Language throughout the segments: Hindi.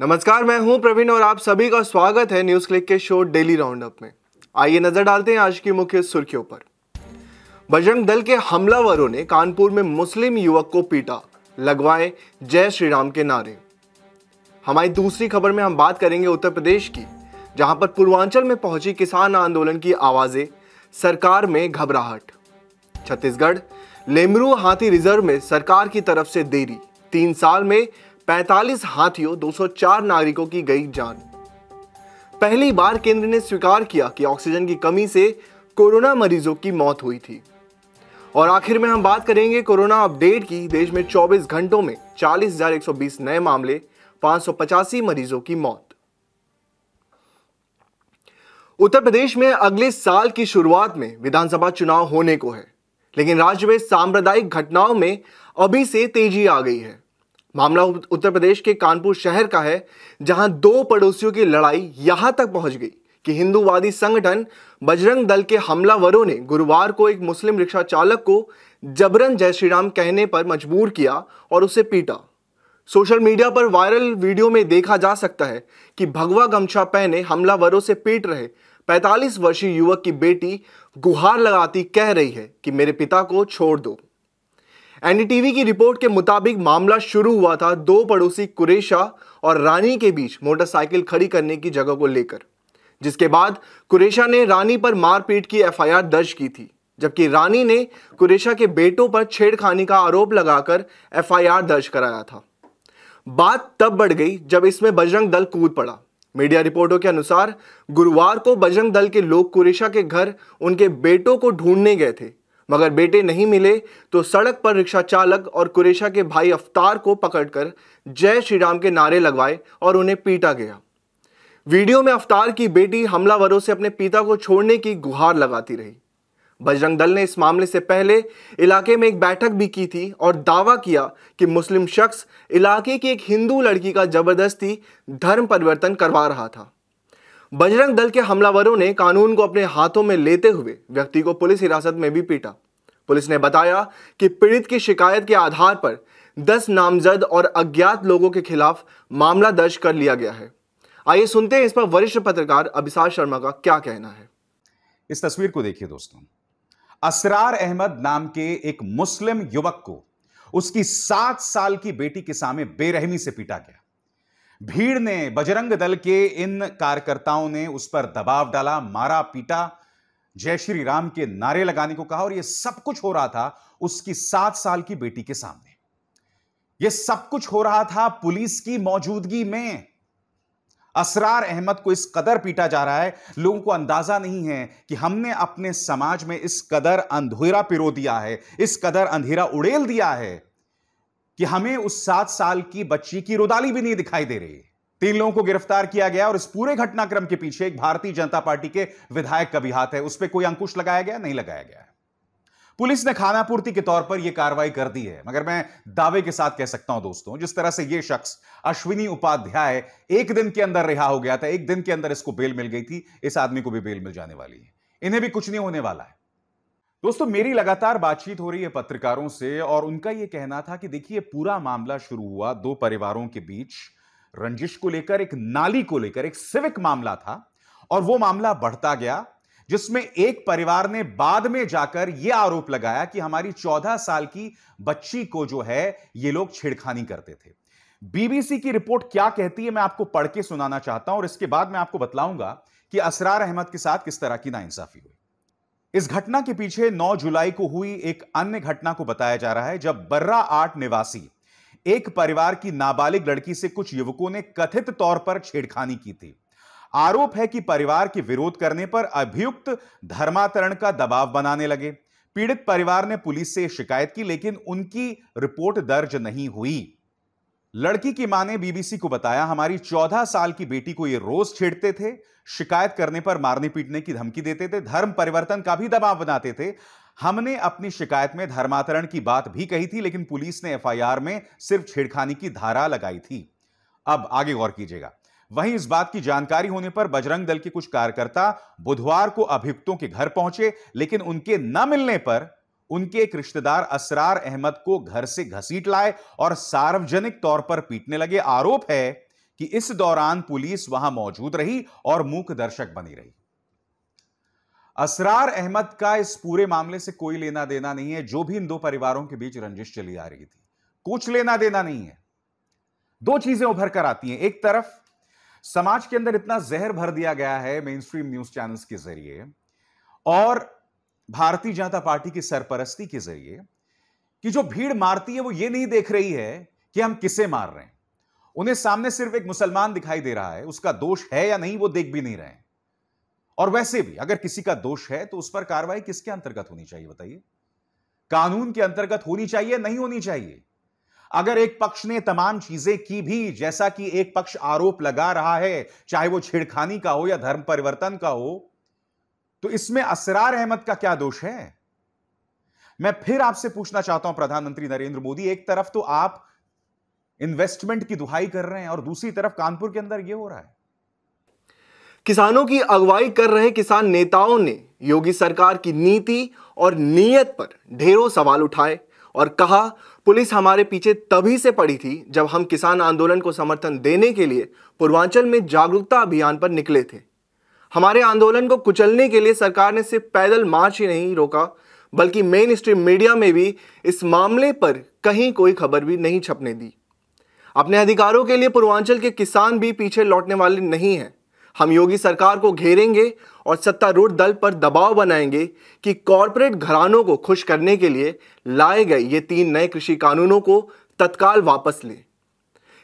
नमस्कार मैं हूं प्रवीण और आप सभी का स्वागत है न्यूज क्लिक के शो डेली राउंडअप में आइए नजर डालते हैं आज की मुख्य सुर्खियों पर बजरंग दल के हमलावरों ने कानपुर में मुस्लिम युवक को पीटा लगवाए जय श्री राम के नारे हमारी दूसरी खबर में हम बात करेंगे उत्तर प्रदेश की जहां पर पूर्वांचल में पहुंची किसान आंदोलन की आवाजें सरकार में घबराहट छत्तीसगढ़ लेमरू हाथी रिजर्व में सरकार की तरफ से देरी तीन साल में पैंतालीस हाथियों 204 नागरिकों की गई जान पहली बार केंद्र ने स्वीकार किया कि ऑक्सीजन की कमी से कोरोना मरीजों की मौत हुई थी और आखिर में हम बात करेंगे कोरोना अपडेट की देश में 24 घंटों में 40,120 नए मामले पांच मरीजों की मौत उत्तर प्रदेश में अगले साल की शुरुआत में विधानसभा चुनाव होने को है लेकिन राज्य में सांप्रदायिक घटनाओं में अभी से तेजी आ गई है मामला उत्तर प्रदेश के कानपुर शहर का है जहां दो पड़ोसियों की लड़ाई यहां तक पहुंच गई कि हिंदूवादी संगठन बजरंग दल के हमलावरों ने गुरुवार को एक मुस्लिम रिक्शा चालक को जबरन जय श्री राम कहने पर मजबूर किया और उसे पीटा सोशल मीडिया पर वायरल वीडियो में देखा जा सकता है कि भगवा गमछा पहने हमलावरों से पीट रहे 45 वर्षीय युवक की बेटी गुहार लगाती कह रही है कि मेरे पिता को छोड़ दो एनडीटीवी की रिपोर्ट के मुताबिक मामला शुरू हुआ था दो पड़ोसी कुरेशा और रानी के बीच मोटरसाइकिल खड़ी करने की जगह को लेकर जिसके बाद कुरेशा ने रानी पर मारपीट की एफआईआर दर्ज की थी जबकि रानी ने कुरेशा के बेटों पर छेड़खानी का आरोप लगाकर एफआईआर दर्ज कराया था बात तब बढ़ गई जब इसमें बजरंग दल कूद पड़ा मीडिया रिपोर्टों के अनुसार गुरुवार को बजरंग दल के लोग कुरेशा के घर उनके बेटों को ढूंढने गए थे मगर बेटे नहीं मिले तो सड़क पर रिक्शा चालक और कुरेशा के भाई अफ्तार को पकड़कर जय श्री राम के नारे लगवाए और उन्हें पीटा गया वीडियो में अफ्तार की बेटी हमलावरों से अपने पिता को छोड़ने की गुहार लगाती रही बजरंग दल ने इस मामले से पहले इलाके में एक बैठक भी की थी और दावा किया कि मुस्लिम शख्स इलाके की एक हिंदू लड़की का जबरदस्ती धर्म परिवर्तन करवा रहा था बजरंग दल के हमलावरों ने कानून को अपने हाथों में लेते हुए व्यक्ति को पुलिस हिरासत में भी पीटा पुलिस ने बताया कि पीड़ित की शिकायत के आधार पर 10 नामजद और अज्ञात लोगों के खिलाफ मामला दर्ज कर लिया गया है आइए सुनते हैं इस पर वरिष्ठ पत्रकार अभिसार शर्मा का क्या कहना है इस तस्वीर को देखिए दोस्तों असरार अहमद नाम के एक मुस्लिम युवक को उसकी सात साल की बेटी के सामने बेरहमी से पीटा गया भीड़ ने बजरंग दल के इन कार्यकर्ताओं ने उस पर दबाव डाला मारा पीटा जय श्री राम के नारे लगाने को कहा और यह सब कुछ हो रहा था उसकी सात साल की बेटी के सामने यह सब कुछ हो रहा था पुलिस की मौजूदगी में असरार अहमद को इस कदर पीटा जा रहा है लोगों को अंदाजा नहीं है कि हमने अपने समाज में इस कदर अंधेरा पिरो दिया है इस कदर अंधेरा उड़ेल दिया है कि हमें उस सात साल की बच्ची की रुदाली भी नहीं दिखाई दे रही तीन लोगों को गिरफ्तार किया गया और इस पूरे घटनाक्रम के पीछे एक भारतीय जनता पार्टी के विधायक का भी हाथ है उस पर कोई अंकुश लगाया गया नहीं लगाया गया पुलिस ने खानापूर्ति के तौर पर यह कार्रवाई कर दी है मगर मैं दावे के साथ कह सकता हूं दोस्तों जिस तरह से यह शख्स अश्विनी उपाध्याय एक दिन के अंदर रिहा हो गया था एक दिन के अंदर इसको बेल मिल गई थी इस आदमी को भी बेल मिल जाने वाली है इन्हें भी कुछ नहीं होने वाला है दोस्तों मेरी लगातार बातचीत हो रही है पत्रकारों से और उनका यह कहना था कि देखिए पूरा मामला शुरू हुआ दो परिवारों के बीच रंजिश को लेकर एक नाली को लेकर एक सिविक मामला था और वो मामला बढ़ता गया जिसमें एक परिवार ने बाद में जाकर यह आरोप लगाया कि हमारी 14 साल की बच्ची को जो है ये लोग छेड़खानी करते थे बीबीसी की रिपोर्ट क्या कहती है मैं आपको पढ़ के सुनाना चाहता हूं और इसके बाद मैं आपको बतलाऊंगा कि असरार अहमद के साथ किस तरह की नाइंसाफी हुई इस घटना के पीछे 9 जुलाई को हुई एक अन्य घटना को बताया जा रहा है जब बर्रा आठ निवासी एक परिवार की नाबालिग लड़की से कुछ युवकों ने कथित तौर पर छेड़खानी की थी आरोप है कि परिवार के विरोध करने पर अभियुक्त धर्मांतरण का दबाव बनाने लगे पीड़ित परिवार ने पुलिस से शिकायत की लेकिन उनकी रिपोर्ट दर्ज नहीं हुई लड़की की मां ने बीबीसी को बताया हमारी 14 साल की बेटी को ये रोज छेड़ते थे शिकायत करने पर मारने पीटने की धमकी देते थे धर्म परिवर्तन का भी दबाव बनाते थे हमने अपनी शिकायत में धर्मांतरण की बात भी कही थी लेकिन पुलिस ने एफआईआर में सिर्फ छेड़खानी की धारा लगाई थी अब आगे गौर कीजिएगा वहीं इस बात की जानकारी होने पर बजरंग दल के कुछ कार्यकर्ता बुधवार को अभियुक्तों के घर पहुंचे लेकिन उनके न मिलने पर उनके एक रिश्तेदार असरार अहमद को घर से घसीट लाए और सार्वजनिक तौर पर पीटने लगे आरोप है कि इस दौरान पुलिस वहां मौजूद रही और मूक दर्शक बनी रही असरार अहमद का इस पूरे मामले से कोई लेना देना नहीं है जो भी इन दो परिवारों के बीच रंजिश चली आ रही थी कुछ लेना देना नहीं है दो चीजें उभर कर आती हैं एक तरफ समाज के अंदर इतना जहर भर दिया गया है मेन स्ट्रीम न्यूज चैनल्स के जरिए और भारतीय जनता पार्टी की सरपरस्ती के जरिए कि जो भीड़ मारती है वो ये नहीं देख रही है कि हम किसे मार रहे हैं उन्हें सामने सिर्फ एक मुसलमान दिखाई दे रहा है उसका दोष है या नहीं वो देख भी नहीं रहे और वैसे भी अगर किसी का दोष है तो उस पर कार्रवाई किसके अंतर्गत होनी चाहिए बताइए कानून के अंतर्गत होनी चाहिए नहीं होनी चाहिए अगर एक पक्ष ने तमाम चीजें की भी जैसा कि एक पक्ष आरोप लगा रहा है चाहे वो छेड़खानी का हो या धर्म परिवर्तन का हो तो इसमें असरार अहमद का क्या दोष है मैं फिर आपसे पूछना चाहता हूं प्रधानमंत्री नरेंद्र मोदी एक तरफ तो आप इन्वेस्टमेंट की दुहाई कर रहे हैं और दूसरी तरफ कानपुर के अंदर यह हो रहा है किसानों की अगुवाई कर रहे किसान नेताओं ने योगी सरकार की नीति और नीयत पर ढेरों सवाल उठाए और कहा पुलिस हमारे पीछे तभी से पड़ी थी जब हम किसान आंदोलन को समर्थन देने के लिए पूर्वांचल में जागरूकता अभियान पर निकले थे हमारे आंदोलन को कुचलने के लिए सरकार ने सिर्फ पैदल मार्च ही नहीं रोका बल्कि मेन स्ट्रीम मीडिया में भी इस मामले पर कहीं कोई खबर भी नहीं छपने दी अपने अधिकारों के लिए पूर्वांचल के किसान भी पीछे लौटने वाले नहीं हैं हम योगी सरकार को घेरेंगे और सत्तारूढ़ दल पर दबाव बनाएंगे कि कॉरपोरेट घरानों को खुश करने के लिए लाए गए ये तीन नए कृषि कानूनों को तत्काल वापस लें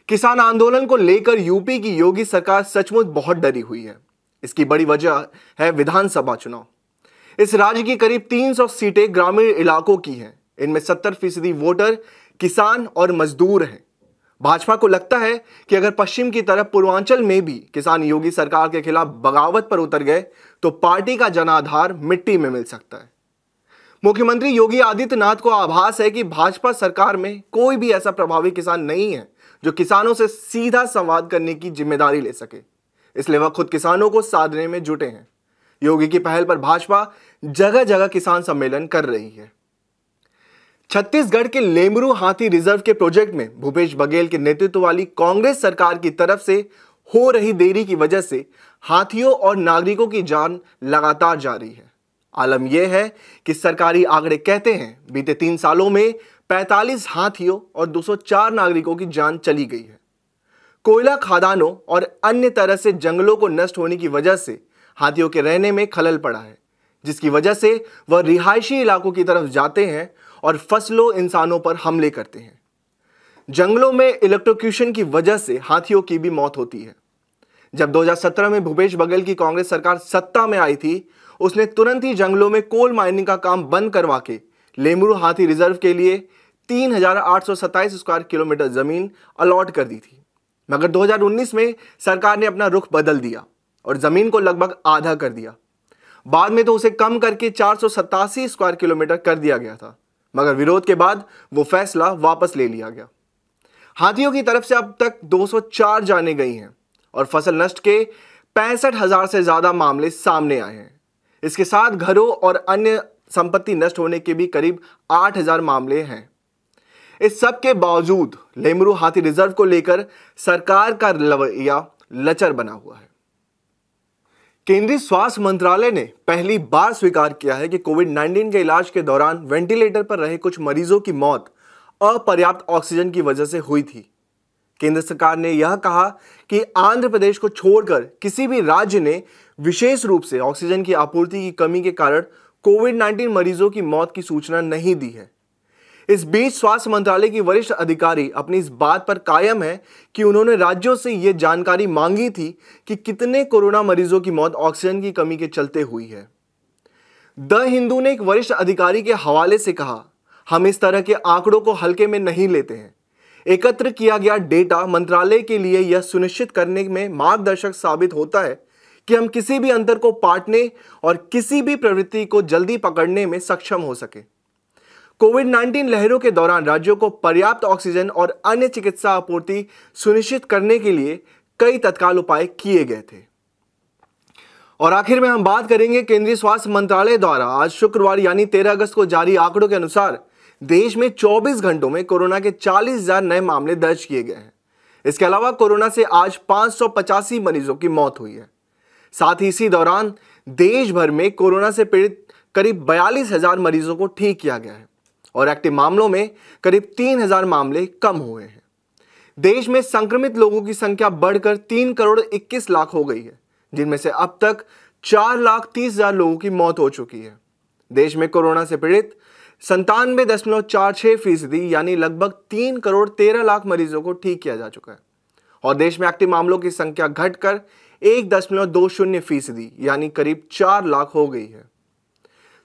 किसान आंदोलन को लेकर यूपी की योगी सरकार सचमुच बहुत डरी हुई है इसकी बड़ी वजह है विधानसभा चुनाव इस राज्य की करीब 300 सीटें ग्रामीण इलाकों की हैं इनमें 70 फीसदी वोटर किसान और मजदूर हैं भाजपा को लगता है कि अगर पश्चिम की तरफ पूर्वांचल में भी किसान योगी सरकार के खिलाफ बगावत पर उतर गए तो पार्टी का जनाधार मिट्टी में मिल सकता है मुख्यमंत्री योगी आदित्यनाथ को आभास है कि भाजपा सरकार में कोई भी ऐसा प्रभावी किसान नहीं है जो किसानों से सीधा संवाद करने की जिम्मेदारी ले सके इसलिए वह खुद किसानों को साधने में जुटे हैं योगी की पहल पर भाजपा जगह जगह किसान सम्मेलन कर रही है छत्तीसगढ़ के लेमरू हाथी रिजर्व के प्रोजेक्ट में भूपेश बघेल के नेतृत्व वाली कांग्रेस सरकार की तरफ से हो रही देरी की वजह से हाथियों और नागरिकों की जान लगातार जारी है आलम यह है कि सरकारी आंकड़े कहते हैं बीते तीन सालों में 45 हाथियों और 204 नागरिकों की जान चली गई है कोयला खादानों और अन्य तरह से जंगलों को नष्ट होने की वजह से हाथियों के रहने में खलल पड़ा है जिसकी वजह से वह रिहायशी इलाकों की तरफ जाते हैं और फसलों इंसानों पर हमले करते हैं जंगलों में इलेक्ट्रोक्यूशन की वजह से हाथियों की भी मौत होती है जब 2017 में भूपेश बघेल की कांग्रेस सरकार सत्ता में आई थी उसने तुरंत ही जंगलों में कोल माइनिंग का काम बंद करवा के लेमरू हाथी रिजर्व के लिए तीन स्क्वायर किलोमीटर ज़मीन अलॉट कर दी थी मगर 2019 में सरकार ने अपना रुख बदल दिया और ज़मीन को लगभग आधा कर दिया बाद में तो उसे कम करके चार स्क्वायर किलोमीटर कर दिया गया था मगर विरोध के बाद वो फैसला वापस ले लिया गया हाथियों की तरफ से अब तक 204 जाने गई हैं और फसल नष्ट के पैंसठ हजार से ज़्यादा मामले सामने आए हैं इसके साथ घरों और अन्य संपत्ति नष्ट होने के भी करीब हजार मामले हैं इस सब के बावजूद लेमरू हाथी रिजर्व को लेकर सरकार का रवैया लचर बना हुआ है केंद्रीय स्वास्थ्य मंत्रालय ने पहली बार स्वीकार किया है कि कोविड 19 के इलाज के दौरान वेंटिलेटर पर रहे कुछ मरीजों की मौत अपर्याप्त ऑक्सीजन की वजह से हुई थी केंद्र सरकार ने यह कहा कि आंध्र प्रदेश को छोड़कर किसी भी राज्य ने विशेष रूप से ऑक्सीजन की आपूर्ति की कमी के कारण कोविड 19 मरीजों की मौत की सूचना नहीं दी है इस बीच स्वास्थ्य मंत्रालय की वरिष्ठ अधिकारी अपनी इस बात पर कायम है कि उन्होंने राज्यों से ये जानकारी मांगी थी कि कितने कोरोना मरीजों की मौत ऑक्सीजन की कमी के चलते हुई है द हिंदू ने एक वरिष्ठ अधिकारी के हवाले से कहा हम इस तरह के आंकड़ों को हल्के में नहीं लेते हैं एकत्र किया गया डेटा मंत्रालय के लिए यह सुनिश्चित करने में मार्गदर्शक साबित होता है कि हम किसी भी अंतर को पाटने और किसी भी प्रवृत्ति को जल्दी पकड़ने में सक्षम हो सके कोविड 19 लहरों के दौरान राज्यों को पर्याप्त ऑक्सीजन और अन्य चिकित्सा आपूर्ति सुनिश्चित करने के लिए कई तत्काल उपाय किए गए थे और आखिर में हम बात करेंगे केंद्रीय स्वास्थ्य मंत्रालय द्वारा आज शुक्रवार यानी 13 अगस्त को जारी आंकड़ों के अनुसार देश में 24 घंटों में कोरोना के 40,000 नए मामले दर्ज किए गए हैं इसके अलावा कोरोना से आज पांच मरीजों की मौत हुई है साथ ही इसी दौरान देश भर में कोरोना से पीड़ित करीब बयालीस हजार मरीजों को ठीक किया गया है और एक्टिव मामलों में करीब 3000 मामले कम हुए हैं देश में संक्रमित लोगों की संख्या बढ़कर 3 करोड़ 21 लाख हो गई है जिनमें से अब तक चार लाख तीस हजार लोगों की मौत हो चुकी है देश में कोरोना से पीड़ित संतानवे दशमलव चार छह फीसदी यानी लगभग तीन करोड़ तेरह लाख मरीजों को ठीक किया जा चुका है और देश में एक्टिव मामलों की संख्या घटकर एक दशमलव दो शून्य फीसदी यानी करीब चार लाख हो गई है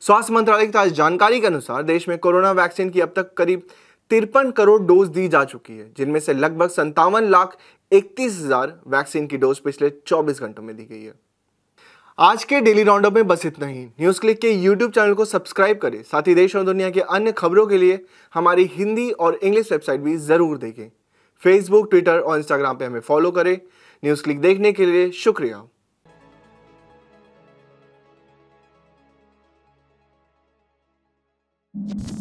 स्वास्थ्य मंत्रालय की ताज़ा जानकारी के अनुसार देश में कोरोना वैक्सीन की अब तक करीब तिरपन करोड़ डोज दी जा चुकी है जिनमें से लगभग संतावन लाख इकतीस हजार वैक्सीन की डोज पिछले 24 घंटों में दी गई है आज के डेली राउंडअप में बस इतना ही न्यूज क्लिक के यूट्यूब चैनल को सब्सक्राइब करें साथ ही देश और दुनिया के अन्य खबरों के लिए हमारी हिंदी और इंग्लिश वेबसाइट भी जरूर देखें फेसबुक ट्विटर और इंस्टाग्राम पर हमें फॉलो करें न्यूज क्लिक देखने के लिए शुक्रिया Thank you